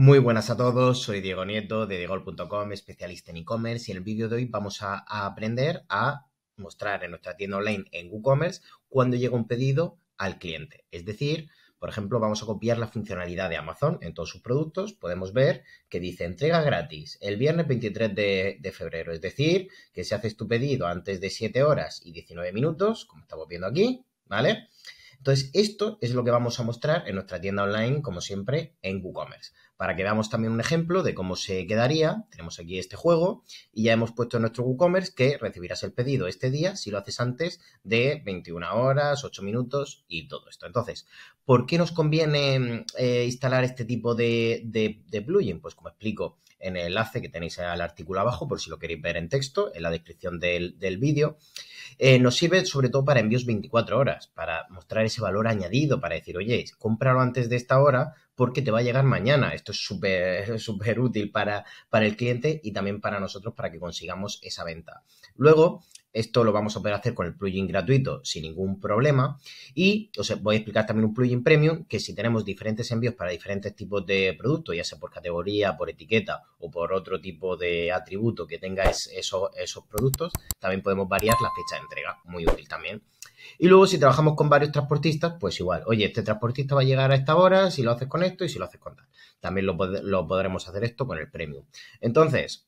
Muy buenas a todos, soy Diego Nieto de Diego.com, especialista en e-commerce y en el vídeo de hoy vamos a, aprender a mostrar en nuestra tienda online en WooCommerce cuando llega un pedido al cliente. Es decir, por ejemplo, vamos a copiar la funcionalidad de Amazon en todos sus productos. Podemos ver que dice entrega gratis el viernes 23 de, de febrero. Es decir, que si haces tu pedido antes de 7 horas y 19 minutos, como estamos viendo aquí, ¿vale? Entonces, esto es lo que vamos a mostrar en nuestra tienda online, como siempre, en WooCommerce. Para que veamos también un ejemplo de cómo se quedaría, tenemos aquí este juego y ya hemos puesto en nuestro WooCommerce que recibirás el pedido este día si lo haces antes de 21 horas, 8 minutos y todo esto. Entonces, ¿por qué nos conviene eh, instalar este tipo de plugin? Pues como explico, en el enlace que tenéis al artículo abajo, por si lo queréis ver en texto, en la descripción del, vídeo. Eh, nos sirve sobre todo para envíos 24 horas, para mostrar ese valor añadido, para decir, oye, cómpralo antes de esta hora porque te va a llegar mañana. Esto es súper, útil para, para el cliente y también para nosotros para que consigamos esa venta. Luego, esto lo vamos a poder hacer con el plugin gratuito sin ningún problema. Y os voy a explicar también un plugin premium que si tenemos diferentes envíos para diferentes tipos de productos, ya sea por categoría, por etiqueta o por otro tipo de atributo que tenga esos, productos, también podemos variar la fecha de entrega. Muy útil también. Y luego si trabajamos con varios transportistas, pues igual, oye, este transportista va a llegar a esta hora si lo haces con esto y si lo haces con tal. También lo, lo podremos hacer esto con el premium. Entonces,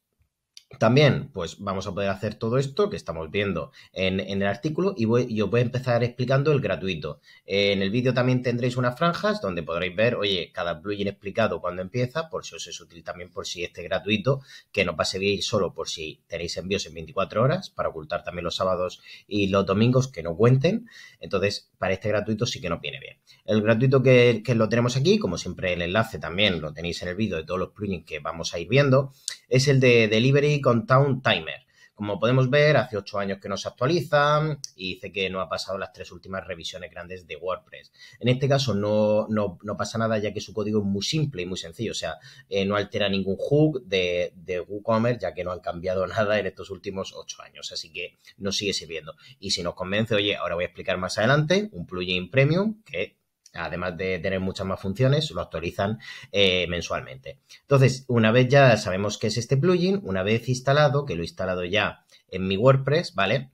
también, pues vamos a poder hacer todo esto que estamos viendo en, en el artículo y voy, yo voy a empezar explicando el gratuito. Eh, en el vídeo también tendréis unas franjas donde podréis ver, oye, cada plugin explicado cuando empieza, por si os es útil también por si este gratuito, que no pase bien solo por si tenéis envíos en 24 horas, para ocultar también los sábados y los domingos que no cuenten. Entonces, para este gratuito sí que nos viene bien. El gratuito que, que lo tenemos aquí, como siempre el enlace también lo tenéis en el vídeo de todos los plugins que vamos a ir viendo, es el de Delivery con Town timer. Como podemos ver, hace ocho años que no se actualiza y dice que no ha pasado las tres últimas revisiones grandes de WordPress. En este caso no, pasa nada ya que su código es muy simple y muy sencillo, o sea, eh, no altera ningún hook de, de, WooCommerce ya que no han cambiado nada en estos últimos ocho años, así que nos sigue sirviendo. Y si nos convence, oye, ahora voy a explicar más adelante un plugin premium que además de tener muchas más funciones, lo actualizan eh, mensualmente. Entonces, una vez ya sabemos qué es este plugin, una vez instalado, que lo he instalado ya en mi WordPress, ¿vale?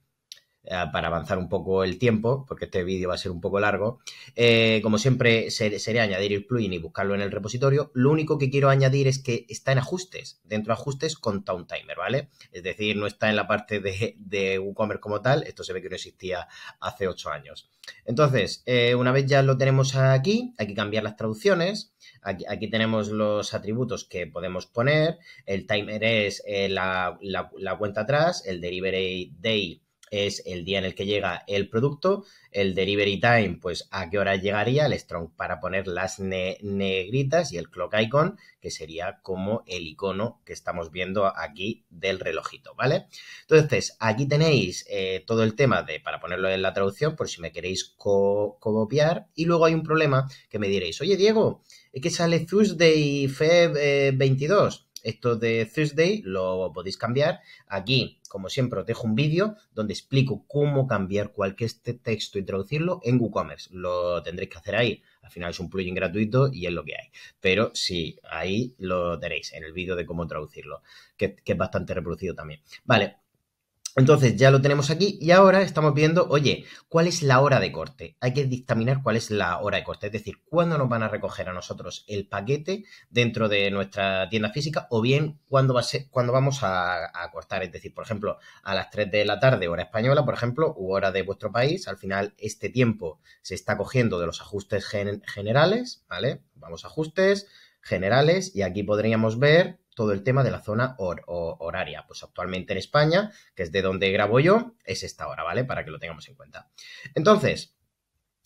Eh, para avanzar un poco el tiempo, porque este vídeo va a ser un poco largo. Eh, como siempre, sería añadir el plugin y buscarlo en el repositorio. Lo único que quiero añadir es que está en ajustes, dentro de ajustes con Town Timer, ¿vale? Es decir, no está en la parte de, WooCommerce como tal. Esto se ve que no existía hace ocho años. Entonces, eh, una vez ya lo tenemos aquí, hay que cambiar las traducciones. Aquí, tenemos los atributos que podemos poner. El timer es la, la, cuenta atrás, el delivery day es el día en el que llega el producto, el delivery time, pues a qué hora llegaría, el strong para poner las negritas y el clock icon, que sería como el icono que estamos viendo aquí del relojito, ¿vale? Entonces, aquí tenéis eh, todo el tema de, para ponerlo en la traducción, por si me queréis copiar, y luego hay un problema que me diréis, oye Diego, es que sale Tuesday Feb 22, eh, esto de Thursday lo podéis cambiar. Aquí, como siempre, os dejo un vídeo donde explico cómo cambiar cualquier texto y traducirlo en WooCommerce. Lo tendréis que hacer ahí. Al final es un plugin gratuito y es lo que hay. Pero sí, ahí lo tenéis en el vídeo de cómo traducirlo, que es bastante reproducido también. Vale, entonces ya lo tenemos aquí y ahora estamos viendo, oye, ¿cuál es la hora de corte? Hay que dictaminar cuál es la hora de corte, es decir, cuándo nos van a recoger a nosotros el paquete dentro de nuestra tienda física o bien cuándo, va a ser, vamos a, cortar. Es decir, por ejemplo, a las 3 de la tarde, hora española, por ejemplo, u hora de vuestro país, al final este tiempo se está cogiendo de los ajustes generales, ¿vale? Vamos a ajustes generales y aquí podríamos ver todo el tema de la zona horaria. Pues actualmente en España, que es de donde grabo yo, es esta hora, ¿vale? Para que lo tengamos en cuenta. Entonces,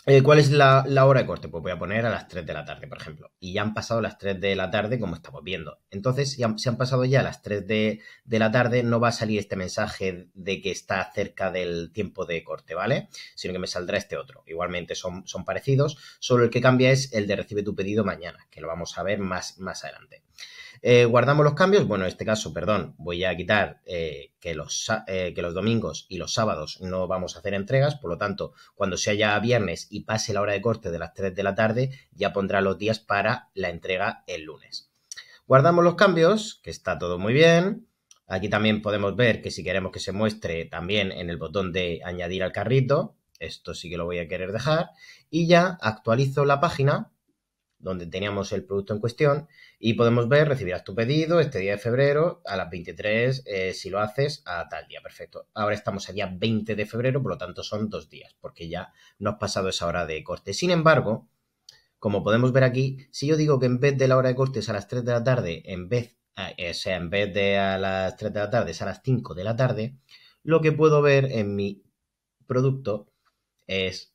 eh, ¿Cuál es la, hora de corte? Pues voy a poner a las 3 de la tarde, por ejemplo. Y ya han pasado las 3 de la tarde, como estamos viendo. Entonces, si han, han pasado ya las 3 de, la tarde, no va a salir este mensaje de que está cerca del tiempo de corte, ¿vale? Sino que me saldrá este otro. Igualmente son, son parecidos, solo el que cambia es el de recibe tu pedido mañana, que lo vamos a ver más, más adelante. Eh, guardamos los cambios. Bueno, en este caso, perdón, voy a quitar eh, que, los, eh, que los domingos y los sábados no vamos a hacer entregas. Por lo tanto, cuando sea ya viernes y pase la hora de corte de las 3 de la tarde, ya pondrá los días para la entrega el lunes. Guardamos los cambios, que está todo muy bien. Aquí también podemos ver que si queremos que se muestre también en el botón de añadir al carrito, esto sí que lo voy a querer dejar. Y ya actualizo la página donde teníamos el producto en cuestión y podemos ver, recibirás tu pedido este día de febrero a las 23 eh, si lo haces a tal día, perfecto. Ahora estamos a día 20 de febrero, por lo tanto son dos días, porque ya no has pasado esa hora de corte. Sin embargo, como podemos ver aquí, si yo digo que en vez de la hora de corte es a las 3 de la tarde, en vez, eh, eh, sea, en vez de a las 3 de la tarde es a las 5 de la tarde, lo que puedo ver en mi producto es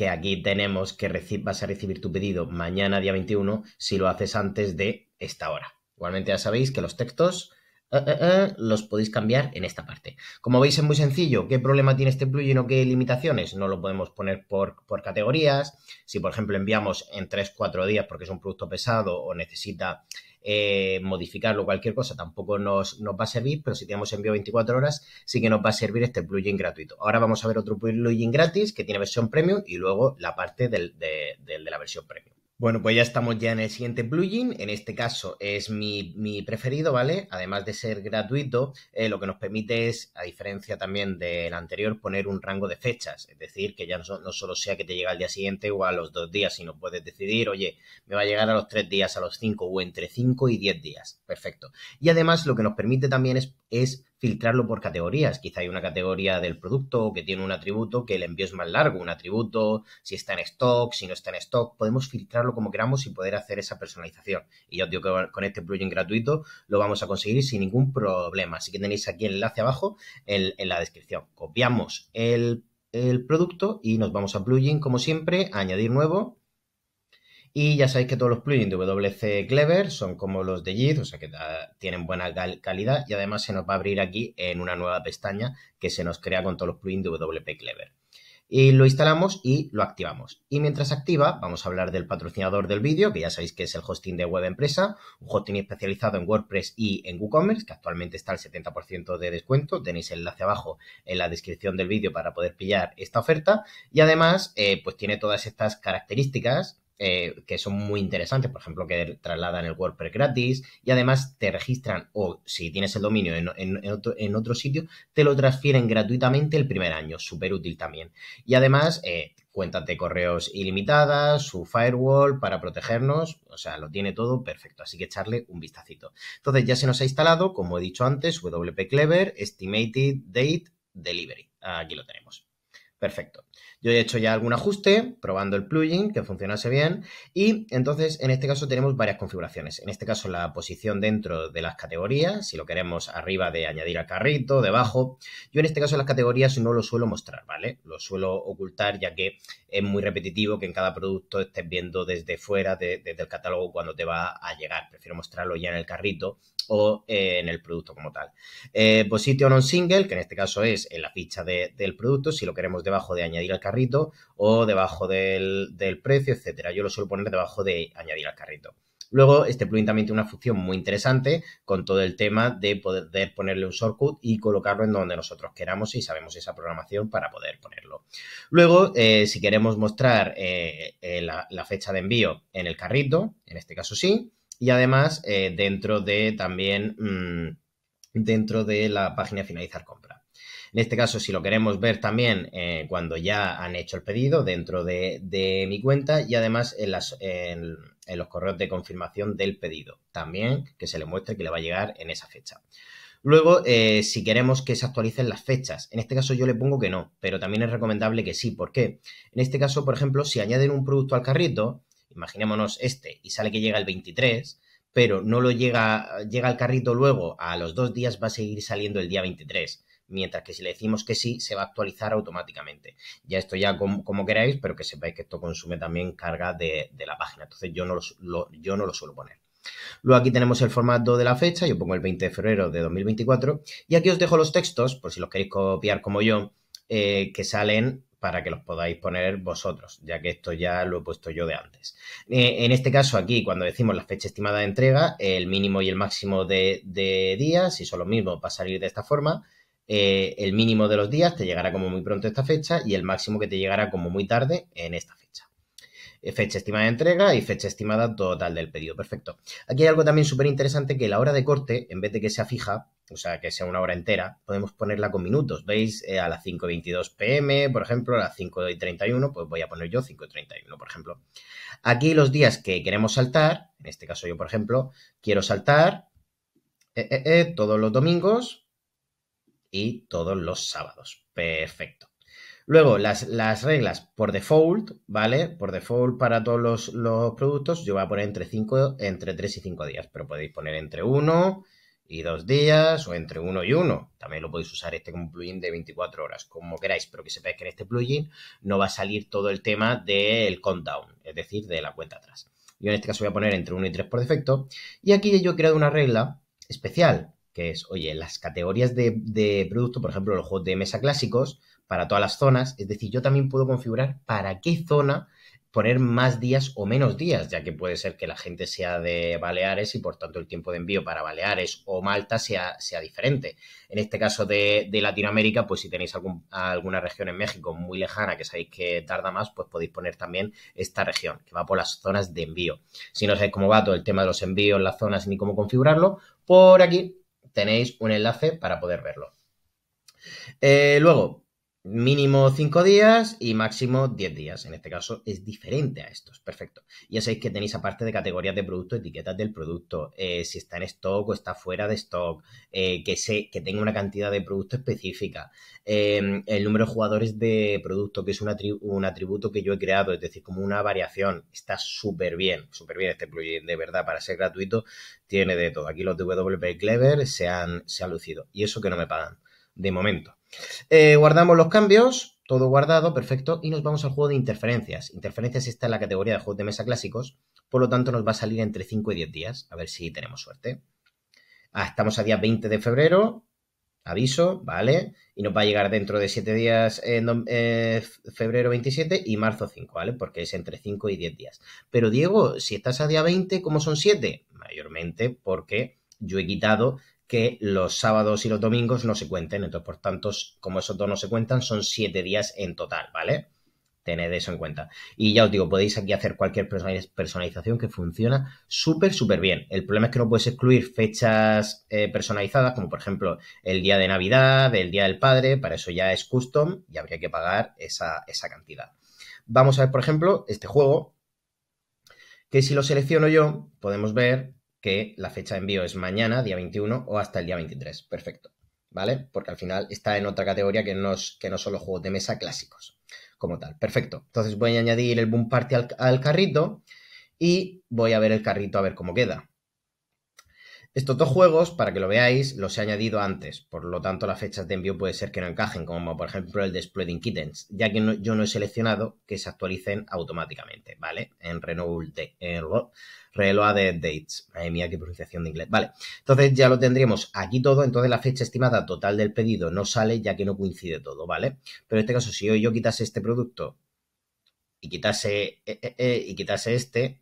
que aquí tenemos que vas a recibir tu pedido mañana día 21 si lo haces antes de esta hora. Igualmente ya sabéis que los textos eh, eh, eh, los podéis cambiar en esta parte. Como veis es muy sencillo, ¿qué problema tiene este plugin o qué limitaciones? No lo podemos poner por, categorías, si por ejemplo enviamos en 3-4 días porque es un producto pesado o necesita modificarlo modificarlo cualquier cosa tampoco nos, va a servir, pero si tenemos envío 24 horas, sí que nos va a servir este plugin gratuito. Ahora vamos a ver otro plugin gratis que tiene versión premium y luego la parte de la versión premium. Bueno, pues ya estamos ya en el siguiente plugin. En este caso es mi, preferido, ¿vale? Además de ser gratuito, eh, lo que nos permite es, a diferencia también del anterior, poner un rango de fechas. Es decir, que ya no, solo sea que te llega al día siguiente o a los dos días, sino puedes decidir, oye, me va a llegar a los tres días, a los cinco o entre cinco y diez días. Perfecto. Y además lo que nos permite también es, es filtrarlo por categorías. Quizá hay una categoría del producto que tiene un atributo que el envío es más largo, un atributo, si está en stock, si no está en stock, podemos filtrarlo como queramos y poder hacer esa personalización. Y yo os digo que con este plugin gratuito lo vamos a conseguir sin ningún problema. Así que tenéis aquí el enlace abajo en, la descripción. Copiamos el, el producto y nos vamos a plugin como siempre, a añadir nuevo y ya sabéis que todos los plugins de WC Clever son como los de JIT, o sea que tienen buena calidad y además se nos va a abrir aquí en una nueva pestaña que se nos crea con todos los plugins de WP Clever. Y lo instalamos y lo activamos. Y mientras activa, vamos a hablar del patrocinador del vídeo, que ya sabéis que es el hosting de web empresa, un hosting especializado en WordPress y en WooCommerce, que actualmente está al 70% de descuento. Tenéis el enlace abajo en la descripción del vídeo para poder pillar esta oferta. Y además, eh, pues tiene todas estas características eh, que son muy interesantes, por ejemplo, que trasladan el WordPress gratis y además te registran o si tienes el dominio en, otro, sitio, te lo transfieren gratuitamente el primer año, súper útil también. Y además, eh, de correos ilimitadas, su firewall para protegernos, o sea, lo tiene todo perfecto, así que echarle un vistacito. Entonces ya se nos ha instalado, como he dicho antes, WP Clever, Estimated Date Delivery. Aquí lo tenemos. Perfecto. Yo he hecho ya algún ajuste probando el plugin que funcionase bien y entonces en este caso tenemos varias configuraciones. En este caso la posición dentro de las categorías, si lo queremos arriba de añadir al carrito, debajo. Yo en este caso las categorías no lo suelo mostrar, ¿vale? Lo suelo ocultar ya que es muy repetitivo que en cada producto estés viendo desde fuera, desde el catálogo cuando te va a llegar. Prefiero mostrarlo ya en el carrito o eh, en el producto como tal. Eh, position pues on single, que en este caso es en la ficha del producto, si lo queremos debajo de añadir al carrito o debajo del, del precio, etcétera. Yo lo suelo poner debajo de añadir al carrito. Luego, este plugin también tiene una función muy interesante con todo el tema de poder ponerle un shortcut y colocarlo en donde nosotros queramos y sabemos esa programación para poder ponerlo. Luego, eh, si queremos mostrar eh, eh, la, fecha de envío en el carrito, en este caso sí, y además dentro de también, mm, dentro de la página finalizar compra. En este caso, si lo queremos ver también eh, cuando ya han hecho el pedido dentro de, mi cuenta y además en, los correos de confirmación del pedido, también que se le muestre que le va a llegar en esa fecha. Luego, eh, si queremos que se actualicen las fechas, en este caso yo le pongo que no, pero también es recomendable que sí. ¿Por qué? En este caso, por ejemplo, si añaden un producto al carrito, imaginémonos este, y sale que llega el 23, pero no lo llega, llega al carrito luego, a los dos días va a seguir saliendo el día 23 mientras que si le decimos que sí, se va a actualizar automáticamente. Ya esto ya como, queráis, pero que sepáis que esto consume también carga de, la página, entonces yo no lo, yo no lo suelo poner. Luego aquí tenemos el formato de la fecha, yo pongo el 20 de febrero de 2024 y aquí os dejo los textos, por si los queréis copiar como yo, eh, que salen para que los podáis poner vosotros, ya que esto ya lo he puesto yo de antes. Eh, en este caso aquí, cuando decimos la fecha estimada de entrega, el mínimo y el máximo de, de días, si son los mismos, va a salir de esta forma. Eh, el mínimo de los días te llegará como muy pronto esta fecha y el máximo que te llegará como muy tarde en esta fecha eh, fecha estimada de entrega y fecha estimada total del pedido. Perfecto. Aquí hay algo también súper interesante que la hora de corte, en vez de que sea fija, o sea, que sea una hora entera, podemos ponerla con minutos. ¿Veis? Eh, a las 5.22 pm, por ejemplo, a las 5.31, pues voy a poner yo 5.31, por ejemplo. Aquí los días que queremos saltar, en este caso yo, por ejemplo, quiero saltar todos los domingos y todos los sábados. Perfecto. Luego, las, las, reglas por default, ¿vale? Por default para todos los, productos, yo voy a poner entre, 5 entre 3 y 5 días, pero podéis poner entre 1 y 2 días o entre 1 y 1. También lo podéis usar este como plugin de 24 horas, como queráis, pero que sepáis que en este plugin no va a salir todo el tema del countdown, es decir, de la cuenta atrás. Yo en este caso voy a poner entre 1 y 3 por defecto. Y aquí yo he creado una regla especial que es, oye, las categorías de, producto, por ejemplo, los juegos de mesa clásicos, para todas las zonas, es decir, yo también puedo configurar para qué zona poner más días o menos días, ya que puede ser que la gente sea de Baleares y por tanto el tiempo de envío para Baleares o Malta sea, sea diferente. En este caso de, Latinoamérica, pues si tenéis alguna región en México muy lejana que sabéis que tarda más, pues podéis poner también esta región, que va por las zonas de envío. Si no sabéis cómo va todo el tema de los envíos, las zonas ni cómo configurarlo, por aquí tenéis un enlace para poder verlo. Eh, luego, mínimo 5 días y máximo 10 días. En este caso es diferente a estos. Perfecto. Ya sabéis que tenéis aparte de categorías de producto, etiquetas del producto, eh, si está en stock o está fuera de stock, eh, que, sé, que tenga una cantidad de producto específica, em, el número de jugadores de producto, que es un, un, atributo que yo he creado, es decir, como una variación. Está súper bien, súper bien este plugin, de verdad, para ser gratuito, tiene de todo. Aquí los de WP Clever se han lucido. Y eso que no me pagan de momento. Eh, guardamos los cambios, todo guardado, perfecto, y nos vamos al juego de interferencias. Interferencias está en la categoría de juegos de mesa clásicos, por lo tanto nos va a salir entre 5 y 10 días, a ver si tenemos suerte. Ah, estamos a día 20 de febrero, aviso, ¿vale? Y nos va a llegar dentro de 7 días en eh, eh, febrero 27 y marzo 5, ¿vale? Porque es entre 5 y 10 días. Pero Diego, si estás a día 20, ¿cómo son 7? Mayormente porque yo he quitado que los sábados y los domingos no se cuenten. Entonces, por tanto, como esos dos no se cuentan, son siete días en total, ¿vale? Tened eso en cuenta. Y ya os digo, podéis aquí hacer cualquier personalización que funciona súper, súper bien. El problema es que no puedes excluir fechas eh, personalizadas, como por ejemplo el día de Navidad, el día del padre, para eso ya es custom y habría que pagar esa, esa cantidad. Vamos a ver, por ejemplo, este juego, que si lo selecciono yo, podemos ver que la fecha de envío es mañana, día 21, o hasta el día 23. Perfecto. ¿Vale? Porque al final está en otra categoría que no, es, que no son los juegos de mesa clásicos como tal. Perfecto. Entonces voy a añadir el Boom Party al carrito y voy a ver el carrito a ver cómo queda. Estos dos juegos, para que lo veáis, los he añadido antes, por lo tanto las fechas de envío puede ser que no encajen, como por ejemplo el de Exploding Kittens, ya que yo no he seleccionado que se actualicen automáticamente, ¿vale? En Renewal de, en Reloaded Dates. Madre mía, qué pronunciación de inglés. Vale, entonces ya lo tendríamos aquí todo, entonces la fecha estimada total del pedido no sale ya que no coincide todo, ¿vale? Pero en este caso, si hoy yo, quitase este producto y quitase, eh, eh, eh, y quitase este,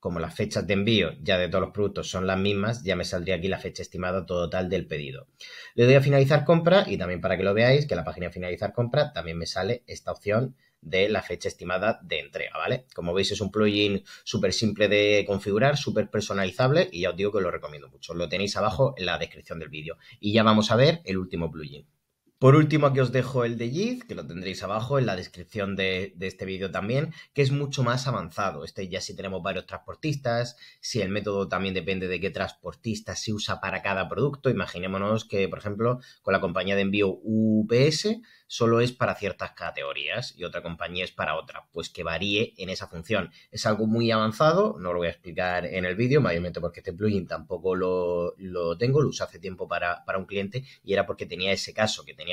como las fechas de envío ya de todos los productos son las mismas, ya me saldría aquí la fecha estimada total del pedido. Le doy a finalizar compra y también para que lo veáis, que la página finalizar compra también me sale esta opción de la fecha estimada de entrega, ¿vale? Como veis es un plugin súper simple de configurar, súper personalizable y ya os digo que lo recomiendo mucho. Lo tenéis abajo en la descripción del vídeo. Y ya vamos a ver el último plugin. Por último, aquí os dejo el de JIT, que lo tendréis abajo en la descripción de, este vídeo también, que es mucho más avanzado. Este ya si tenemos varios transportistas, si el método también depende de qué transportista se usa para cada producto. Imaginémonos que, por ejemplo, con la compañía de envío UPS solo es para ciertas categorías y otra compañía es para otra, pues que varíe en esa función. Es algo muy avanzado, no lo voy a explicar en el vídeo, mayormente porque este plugin tampoco lo, lo tengo, lo usé hace tiempo para, para un cliente y era porque tenía ese caso, que tenía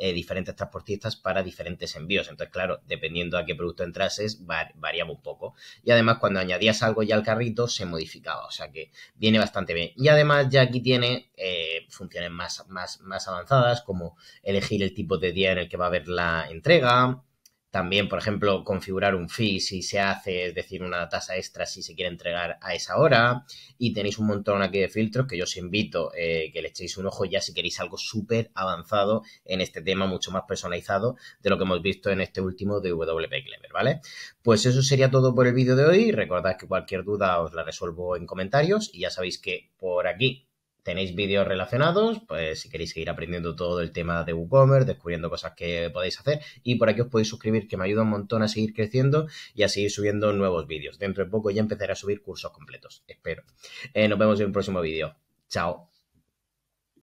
eh, diferentes transportistas para diferentes envíos. Entonces, claro, dependiendo a qué producto entrases, varía variaba un poco. Y además, cuando añadías algo ya al carrito, se modificaba. O sea que viene bastante bien. Y además, ya aquí tiene eh, funciones más, más, más avanzadas, como elegir el tipo de día en el que va a haber la entrega, también, por ejemplo, configurar un fee si se hace, es decir, una tasa extra si se quiere entregar a esa hora. Y tenéis un montón aquí de filtros que yo os invito eh, que le echéis un ojo ya si queréis algo súper avanzado en este tema, mucho más personalizado de lo que hemos visto en este último de WP Clever, ¿vale? Pues eso sería todo por el vídeo de hoy. Recordad que cualquier duda os la resuelvo en comentarios y ya sabéis que por aquí Tenéis vídeos relacionados, pues si queréis seguir aprendiendo todo el tema de WooCommerce, descubriendo cosas que podéis hacer y por aquí os podéis suscribir que me ayuda un montón a seguir creciendo y a seguir subiendo nuevos vídeos. Dentro de poco ya empezaré a subir cursos completos, espero. Eh, nos vemos en un próximo vídeo. Chao.